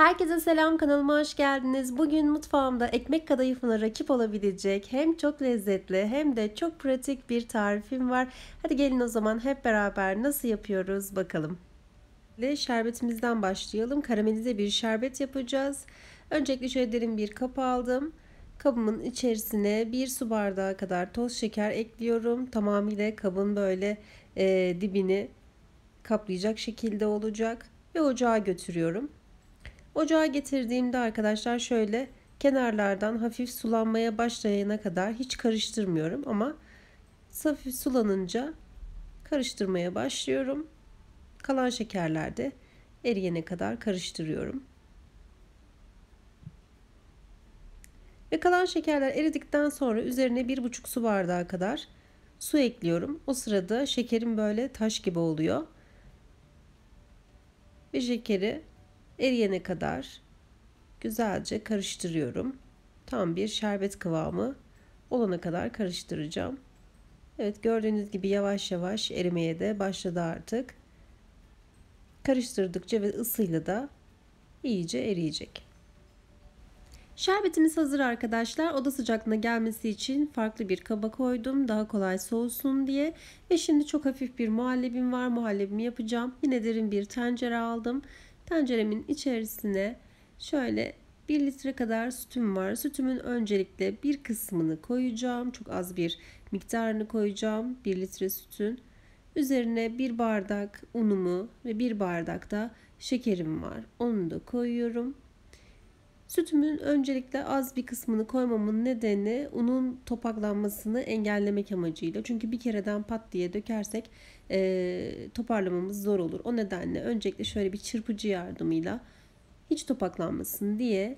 Herkese selam kanalıma hoş geldiniz. Bugün mutfağımda ekmek kadayıfına rakip olabilecek hem çok lezzetli hem de çok pratik bir tarifim var. Hadi gelin o zaman hep beraber nasıl yapıyoruz bakalım. Ve şerbetimizden başlayalım. Karamelize bir şerbet yapacağız. Öncelikle şöyle derin bir kap aldım. Kabımın içerisine bir su bardağı kadar toz şeker ekliyorum. Tamamıyla kabın böyle e, dibini kaplayacak şekilde olacak. Ve ocağa götürüyorum. Ocağa getirdiğimde arkadaşlar şöyle kenarlardan hafif sulanmaya başlayana kadar hiç karıştırmıyorum ama hafif sulanınca karıştırmaya başlıyorum. Kalan şekerler de eriyene kadar karıştırıyorum. Ve kalan şekerler eridikten sonra üzerine 1,5 su bardağı kadar su ekliyorum. O sırada şekerim böyle taş gibi oluyor. Ve şekeri eriyene kadar güzelce karıştırıyorum. Tam bir şerbet kıvamı olana kadar karıştıracağım. Evet gördüğünüz gibi yavaş yavaş erimeye de başladı artık. Karıştırdıkça ve ısıyla da iyice eriyecek. Şerbetimiz hazır arkadaşlar. Oda sıcaklığına gelmesi için farklı bir kaba koydum. Daha kolay soğusun diye. Ve şimdi çok hafif bir muhallebim var. Muhallebimi yapacağım. Yine derin bir tencere aldım. Tenceremin içerisine şöyle 1 litre kadar sütüm var. Sütümün öncelikle bir kısmını koyacağım. Çok az bir miktarını koyacağım. 1 litre sütün. Üzerine bir bardak unumu ve bir bardak da şekerim var. Onu da koyuyorum. Sütümün öncelikle az bir kısmını koymamın nedeni unun topaklanmasını engellemek amacıyla. Çünkü bir kereden pat diye dökersek e, toparlamamız zor olur. O nedenle öncelikle şöyle bir çırpıcı yardımıyla hiç topaklanmasın diye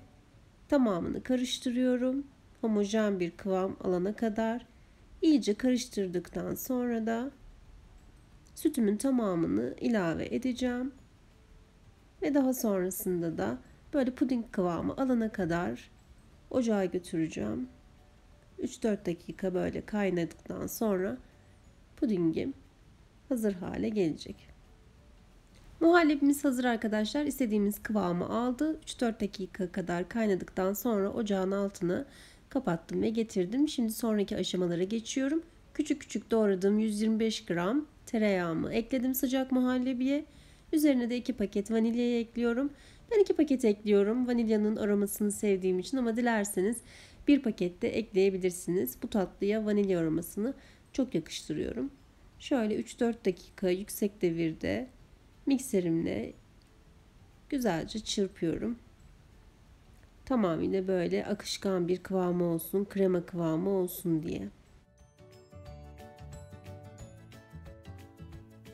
tamamını karıştırıyorum. Homojen bir kıvam alana kadar iyice karıştırdıktan sonra da sütümün tamamını ilave edeceğim. Ve daha sonrasında da Böyle puding kıvamı alana kadar ocağa götüreceğim. 3-4 dakika böyle kaynadıktan sonra pudingim hazır hale gelecek. Muhallebimiz hazır arkadaşlar. İstediğimiz kıvamı aldı. 3-4 dakika kadar kaynadıktan sonra ocağın altını kapattım ve getirdim. Şimdi sonraki aşamalara geçiyorum. Küçük küçük doğradığım 125 gram tereyağımı ekledim sıcak muhallebiye. Üzerine de 2 paket vanilyayı ekliyorum. Ben iki paket ekliyorum. Vanilyanın aromasını sevdiğim için ama dilerseniz bir paket de ekleyebilirsiniz. Bu tatlıya vanilya aromasını çok yakıştırıyorum. Şöyle 3-4 dakika yüksek devirde mikserimle güzelce çırpıyorum. Tamamıyla böyle akışkan bir kıvamı olsun, krema kıvamı olsun diye.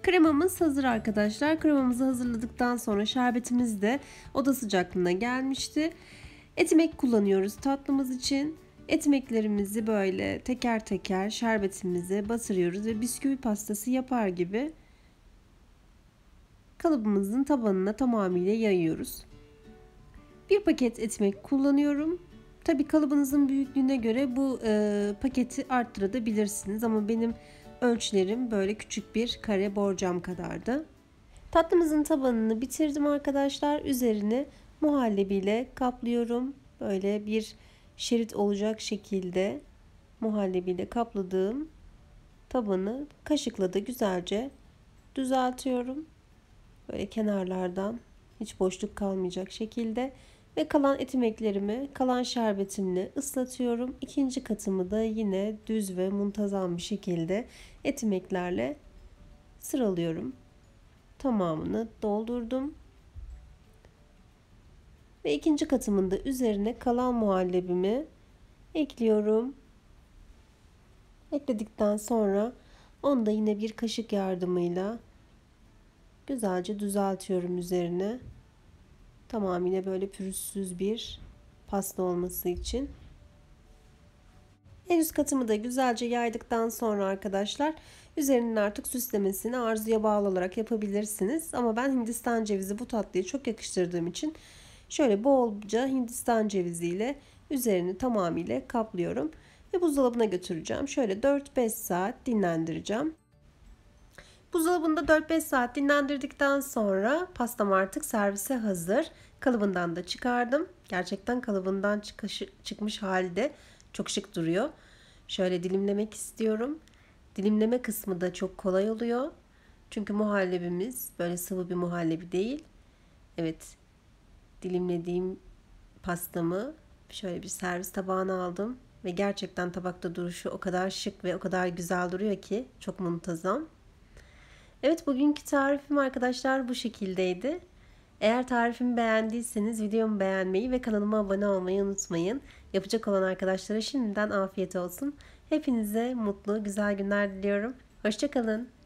Kremamız hazır arkadaşlar. Kremamızı hazırladıktan sonra şerbetimiz de oda sıcaklığına gelmişti. Etimek kullanıyoruz tatlımız için. Etmeklerimizi böyle teker teker şerbetimize batırıyoruz ve bisküvi pastası yapar gibi kalıbımızın tabanına tamamıyla yayıyoruz. Bir paket etmek kullanıyorum. Tabi kalıbınızın büyüklüğüne göre bu e, paketi arttırabilirsiniz ama benim Ölçülerim böyle küçük bir kare borcam kadardı. Tatlımızın tabanını bitirdim arkadaşlar. Üzerini muhallebiyle kaplıyorum. Böyle bir şerit olacak şekilde muhallebiyle kapladığım tabanı kaşıkla da güzelce düzeltiyorum. Böyle kenarlardan hiç boşluk kalmayacak şekilde ve kalan et ilmeklerimi, kalan şerbetimle ıslatıyorum. İkinci katımı da yine düz ve muntazam bir şekilde et ilmeklerle sıralıyorum. Tamamını doldurdum. Ve ikinci katımın da üzerine kalan muhallebimi ekliyorum. Ekledikten sonra onu da yine bir kaşık yardımıyla güzelce düzeltiyorum üzerine tamamıyla böyle pürüzsüz bir pasta olması için. En üst katımı da güzelce yaydıktan sonra arkadaşlar üzerinin artık süslemesini arzuya bağlı olarak yapabilirsiniz. Ama ben hindistan cevizi bu tatlıya çok yakıştırdığım için şöyle bolca hindistan ceviziyle üzerini tamamıyla kaplıyorum. Ve buzdolabına götüreceğim. Şöyle 4-5 saat dinlendireceğim. Buzdolabında 4-5 saat dinlendirdikten sonra pastam artık servise hazır. Kalıbından da çıkardım. Gerçekten kalıbından çıkışı, çıkmış halde çok şık duruyor. Şöyle dilimlemek istiyorum. Dilimleme kısmı da çok kolay oluyor. Çünkü muhallebimiz böyle sıvı bir muhallebi değil. Evet dilimlediğim pastamı şöyle bir servis tabağına aldım. Ve gerçekten tabakta duruşu o kadar şık ve o kadar güzel duruyor ki çok muntazam. Evet bugünkü tarifim arkadaşlar bu şekildeydi. Eğer tarifimi beğendiyseniz videomu beğenmeyi ve kanalıma abone olmayı unutmayın. Yapacak olan arkadaşlara şimdiden afiyet olsun. Hepinize mutlu, güzel günler diliyorum. Hoşçakalın.